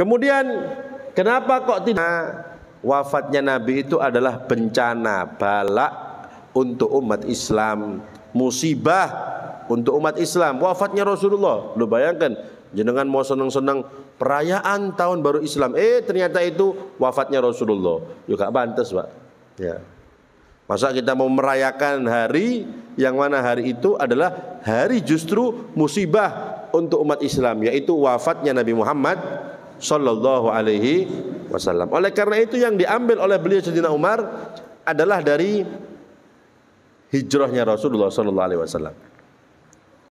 Kemudian kenapa kok tidak wafatnya Nabi itu adalah bencana, balak untuk umat Islam, musibah untuk umat Islam. Wafatnya Rasulullah, lu bayangkan jenengan mau seneng-seneng perayaan tahun baru Islam. Eh ternyata itu wafatnya Rasulullah. Juga bantes, Pak. Ya. Masa kita mau merayakan hari yang mana hari itu adalah hari justru musibah untuk umat Islam yaitu wafatnya Nabi Muhammad sallallahu alaihi wasallam. Oleh karena itu yang diambil oleh beliau Sayyidina Umar adalah dari hijrahnya Rasulullah sallallahu alaihi wasallam.